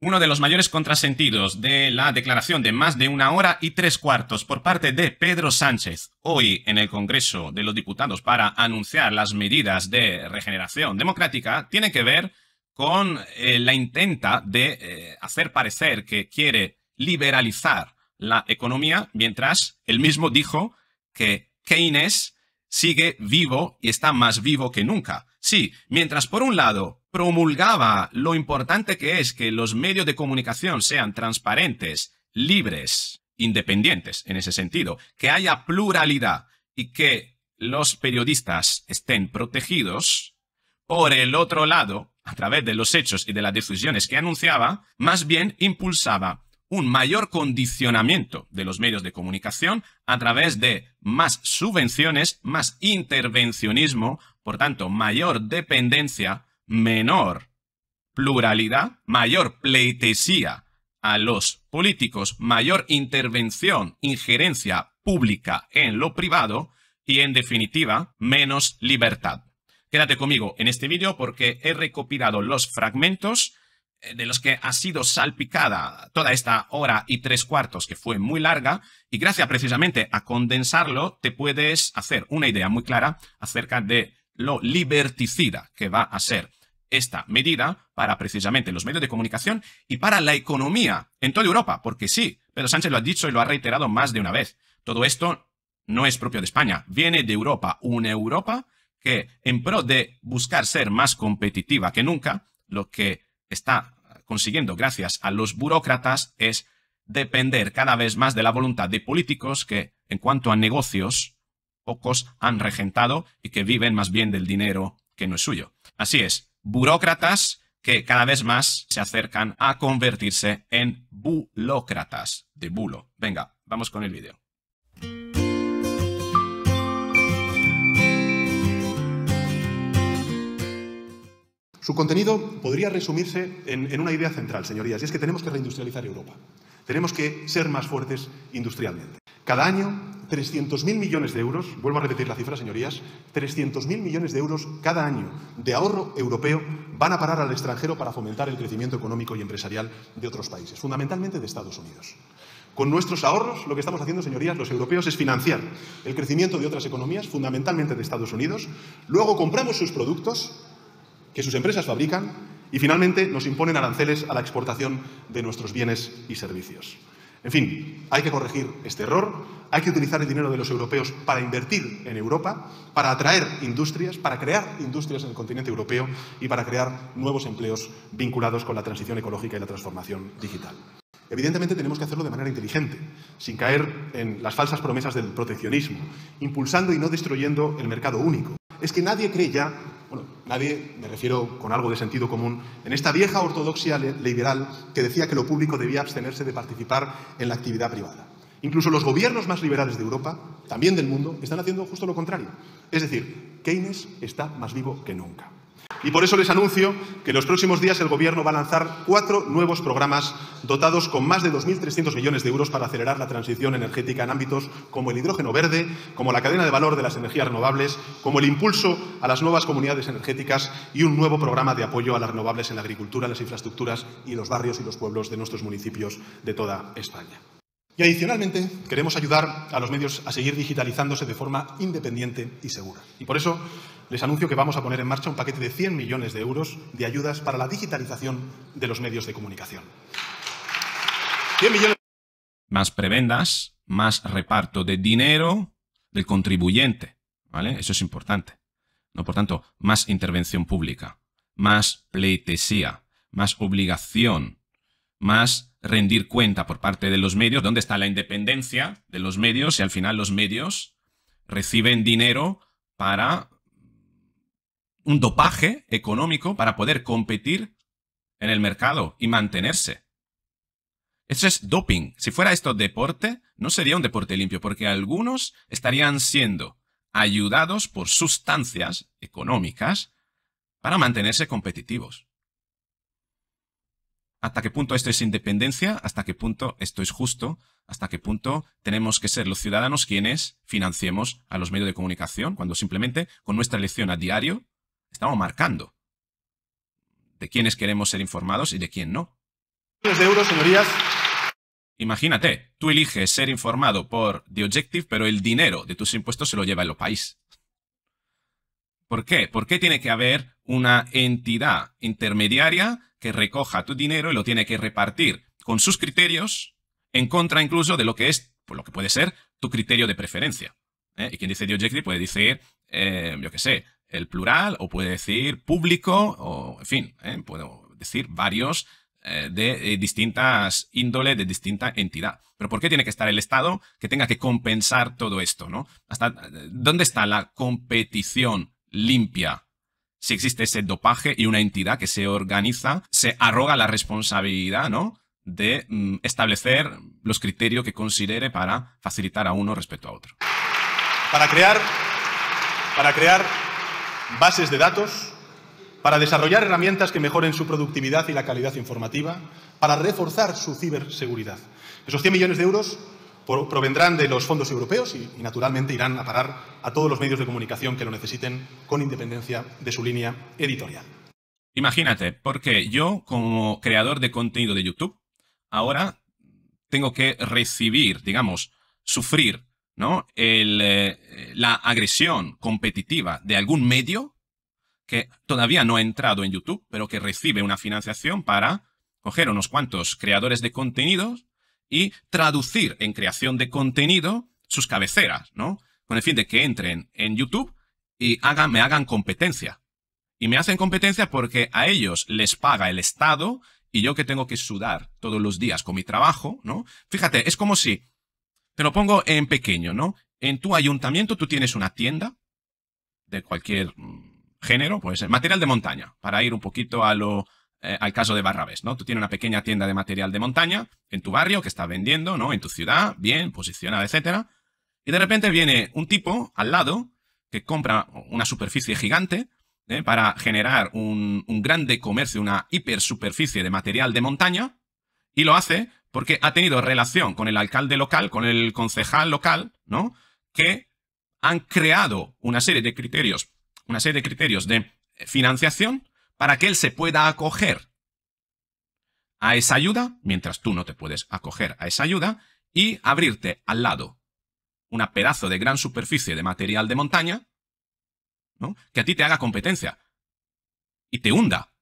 uno de los mayores contrasentidos de la declaración de más de una hora y tres cuartos por parte de Pedro Sánchez hoy en el Congreso de los Diputados para anunciar las medidas de regeneración democrática tiene que ver con eh, la intenta de eh, hacer parecer que quiere liberalizar la economía, mientras él mismo dijo que Keynes sigue vivo y está más vivo que nunca. Sí, mientras por un lado promulgaba lo importante que es que los medios de comunicación sean transparentes, libres, independientes en ese sentido, que haya pluralidad y que los periodistas estén protegidos, por el otro lado, a través de los hechos y de las decisiones que anunciaba, más bien impulsaba un mayor condicionamiento de los medios de comunicación a través de más subvenciones, más intervencionismo, por tanto, mayor dependencia menor pluralidad, mayor pleitesía a los políticos, mayor intervención, injerencia pública en lo privado y, en definitiva, menos libertad. Quédate conmigo en este vídeo porque he recopilado los fragmentos eh, de los que ha sido salpicada toda esta hora y tres cuartos que fue muy larga y gracias precisamente a condensarlo te puedes hacer una idea muy clara acerca de lo liberticida que va a ser esta medida para precisamente los medios de comunicación y para la economía en toda Europa, porque sí, Pedro Sánchez lo ha dicho y lo ha reiterado más de una vez. Todo esto no es propio de España, viene de Europa, una Europa que en pro de buscar ser más competitiva que nunca, lo que está consiguiendo gracias a los burócratas es depender cada vez más de la voluntad de políticos que, en cuanto a negocios, pocos han regentado y que viven más bien del dinero que no es suyo. Así es, burócratas que cada vez más se acercan a convertirse en bulócratas de bulo. Venga, vamos con el vídeo. Su contenido podría resumirse en, en, una idea central, señorías, y es que tenemos que reindustrializar Europa. Tenemos que ser más fuertes industrialmente. Cada año, 300.000 millones de euros, vuelvo a repetir la cifra, señorías, 300.000 millones de euros cada año de ahorro europeo van a parar al extranjero para fomentar el crecimiento económico y empresarial de otros países, fundamentalmente de Estados Unidos. Con nuestros ahorros, lo que estamos haciendo, señorías, los europeos, es financiar el crecimiento de otras economías, fundamentalmente de Estados Unidos. Luego compramos sus productos que sus empresas fabrican y finalmente nos imponen aranceles a la exportación de nuestros bienes y servicios. En fin, hay que corregir este error, hay que utilizar el dinero de los europeos para invertir en Europa, para atraer industrias, para crear industrias en el continente europeo y para crear nuevos empleos vinculados con la transición ecológica y la transformación digital. Evidentemente tenemos que hacerlo de manera inteligente, sin caer en las falsas promesas del proteccionismo, impulsando y no destruyendo el mercado único. Es que nadie cree ya Nadie, me refiero con algo de sentido común, en esta vieja ortodoxia liberal que decía que lo público debía abstenerse de participar en la actividad privada. Incluso los gobiernos más liberales de Europa, también del mundo, están haciendo justo lo contrario. Es decir, Keynes está más vivo que nunca. Y por eso les anuncio que en los próximos días el Gobierno va a lanzar cuatro nuevos programas dotados con más de 2.300 millones de euros para acelerar la transición energética en ámbitos como el hidrógeno verde, como la cadena de valor de las energías renovables, como el impulso a las nuevas comunidades energéticas y un nuevo programa de apoyo a las renovables en la agricultura, las infraestructuras y los barrios y los pueblos de nuestros municipios de toda España. Y adicionalmente, queremos ayudar a los medios a seguir digitalizándose de forma independiente y segura. Y por eso les anuncio que vamos a poner en marcha un paquete de 100 millones de euros de ayudas para la digitalización de los medios de comunicación. Más prebendas, más reparto de dinero del contribuyente. ¿vale? Eso es importante. ¿no? Por tanto, más intervención pública, más pleitesía, más obligación, más rendir cuenta por parte de los medios, dónde está la independencia de los medios y al final los medios reciben dinero para un dopaje económico para poder competir en el mercado y mantenerse. Eso es doping. Si fuera esto deporte, no sería un deporte limpio, porque algunos estarían siendo ayudados por sustancias económicas para mantenerse competitivos. ¿Hasta qué punto esto es independencia? ¿Hasta qué punto esto es justo? ¿Hasta qué punto tenemos que ser los ciudadanos quienes financiemos a los medios de comunicación cuando simplemente con nuestra elección a diario Estamos marcando de quiénes queremos ser informados y de quién no. De euros, señorías. Imagínate, tú eliges ser informado por The Objective, pero el dinero de tus impuestos se lo lleva el país. ¿Por qué? ¿Por qué tiene que haber una entidad intermediaria que recoja tu dinero y lo tiene que repartir con sus criterios, en contra incluso de lo que es, por lo que puede ser, tu criterio de preferencia? ¿Eh? Y quien dice The Objective puede decir, eh, yo qué sé, el plural o puede decir público o, en fin, ¿eh? puedo decir varios eh, de eh, distintas índoles, de distinta entidad. Pero ¿por qué tiene que estar el Estado que tenga que compensar todo esto? ¿no? Hasta, ¿Dónde está la competición limpia? Si existe ese dopaje y una entidad que se organiza, se arroga la responsabilidad, ¿no? de mm, establecer los criterios que considere para facilitar a uno respecto a otro. Para crear, para crear bases de datos, para desarrollar herramientas que mejoren su productividad y la calidad informativa, para reforzar su ciberseguridad. Esos 100 millones de euros provendrán de los fondos europeos y, naturalmente irán a parar a todos los medios de comunicación que lo necesiten con independencia de su línea editorial. Imagínate, porque yo como creador de contenido de YouTube, ahora tengo que recibir, digamos, sufrir ¿no? El, eh, la agresión competitiva de algún medio que todavía no ha entrado en YouTube, pero que recibe una financiación para coger unos cuantos creadores de contenidos y traducir en creación de contenido sus cabeceras, ¿no? Con el fin de que entren en YouTube y me hagan competencia. Y me hacen competencia porque a ellos les paga el Estado y yo que tengo que sudar todos los días con mi trabajo, ¿no? Fíjate, es como si te lo pongo en pequeño, ¿no? En tu ayuntamiento tú tienes una tienda de cualquier mm, género, puede ser material de montaña, para ir un poquito a lo, eh, al caso de Barrabés, ¿no? Tú tienes una pequeña tienda de material de montaña en tu barrio que estás vendiendo, ¿no? En tu ciudad, bien posicionada, etcétera. Y de repente viene un tipo al lado que compra una superficie gigante ¿eh? para generar un, un grande comercio, una hiper superficie de material de montaña, y lo hace porque ha tenido relación con el alcalde local, con el concejal local, ¿no? Que han creado una serie de criterios, una serie de criterios de financiación para que él se pueda acoger a esa ayuda, mientras tú no te puedes acoger a esa ayuda, y abrirte al lado una pedazo de gran superficie de material de montaña, ¿no? que a ti te haga competencia y te hunda.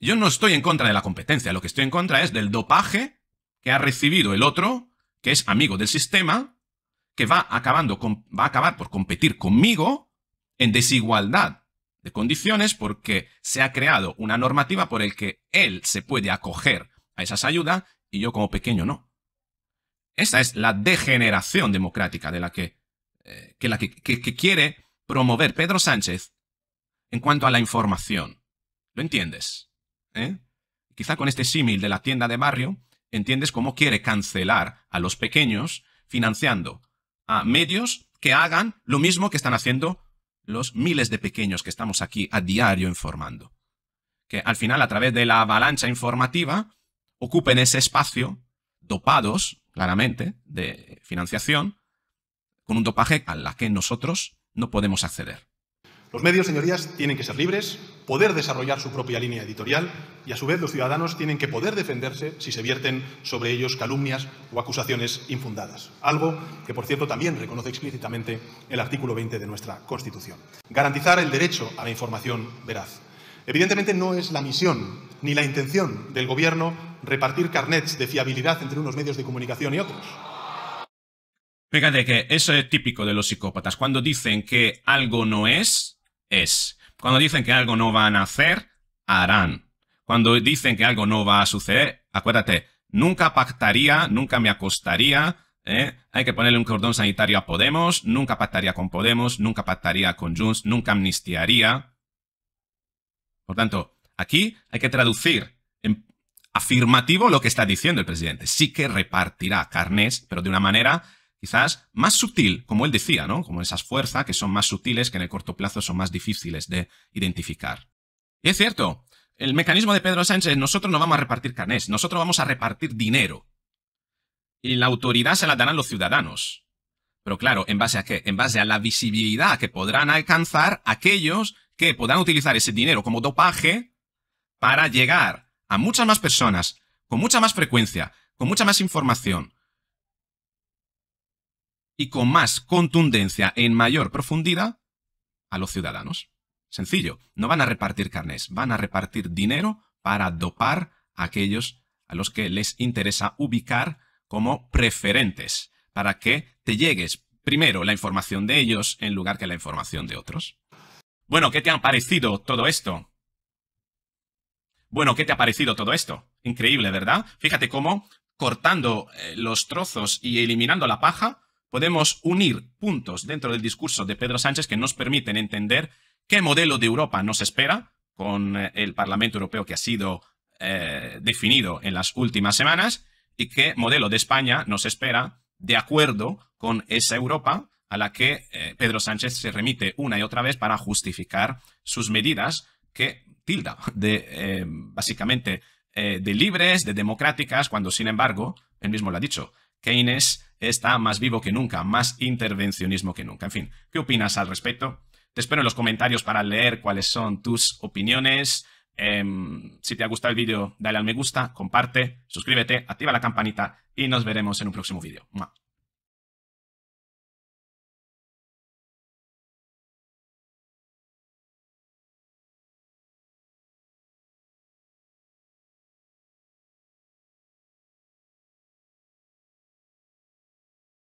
Yo no estoy en contra de la competencia, lo que estoy en contra es del dopaje que ha recibido el otro, que es amigo del sistema, que va, acabando va a acabar por competir conmigo en desigualdad de condiciones porque se ha creado una normativa por el que él se puede acoger a esas ayudas y yo como pequeño no. Esa es la degeneración democrática de la que, eh, la que, quiere promover Pedro Sánchez en cuanto a la información. ¿Lo entiendes? ¿Eh? Quizá con este símil de la tienda de barrio ¿Entiendes cómo quiere cancelar a los pequeños financiando a medios que hagan lo mismo que están haciendo los miles de pequeños que estamos aquí a diario informando? Que al final, a través de la avalancha informativa, ocupen ese espacio, dopados, claramente, de financiación, con un dopaje a la que nosotros no podemos acceder. Los medios, señorías, tienen que ser libres, poder desarrollar su propia línea editorial y, a su vez, los ciudadanos tienen que poder defenderse si se vierten sobre ellos calumnias o acusaciones infundadas. Algo que, por cierto, también reconoce explícitamente el artículo 20 de nuestra Constitución. Garantizar el derecho a la información veraz. Evidentemente no es la misión ni la intención del Gobierno repartir carnets de fiabilidad entre unos medios de comunicación y otros. Fíjate que eso es típico de los psicópatas. Cuando dicen que algo no es, es. Cuando dicen que algo no va a hacer, harán. Cuando dicen que algo no va a suceder, acuérdate, nunca pactaría, nunca me acostaría, ¿eh? hay que ponerle un cordón sanitario a Podemos, nunca pactaría con Podemos, nunca pactaría con Junts, nunca amnistiaría. Por tanto, aquí hay que traducir en afirmativo lo que está diciendo el presidente. Sí que repartirá carnes, pero de una manera quizás más sutil, como él decía, ¿no? Como esas fuerzas que son más sutiles, que en el corto plazo son más difíciles de identificar. Y es cierto, el mecanismo de Pedro Sánchez, nosotros no vamos a repartir carnés, nosotros vamos a repartir dinero. Y la autoridad se la darán los ciudadanos. Pero claro, ¿en base a qué? En base a la visibilidad que podrán alcanzar aquellos que podrán utilizar ese dinero como dopaje para llegar a muchas más personas, con mucha más frecuencia, con mucha más información, y con más contundencia en mayor profundidad a los ciudadanos. Sencillo, no van a repartir carnés, van a repartir dinero para dopar a aquellos a los que les interesa ubicar como preferentes, para que te llegues primero la información de ellos en lugar que la información de otros. Bueno, ¿qué te ha parecido todo esto? Bueno, ¿qué te ha parecido todo esto? Increíble, ¿verdad? Fíjate cómo cortando eh, los trozos y eliminando la paja, podemos unir puntos dentro del discurso de Pedro Sánchez que nos permiten entender qué modelo de Europa nos espera con eh, el Parlamento Europeo que ha sido eh, definido en las últimas semanas y qué modelo de España nos espera de acuerdo con esa Europa a la que eh, Pedro Sánchez se remite una y otra vez para justificar sus medidas que tilda de básicamente de libres, de democráticas, cuando sin embargo, él mismo lo ha dicho, Keynes está más vivo que nunca, más intervencionismo que nunca. En fin, ¿qué opinas al respecto? Te espero en los comentarios para leer cuáles son tus opiniones. Em, si te ha gustado el vídeo, dale al me gusta, comparte, suscríbete, activa la campanita y nos veremos en un próximo vídeo.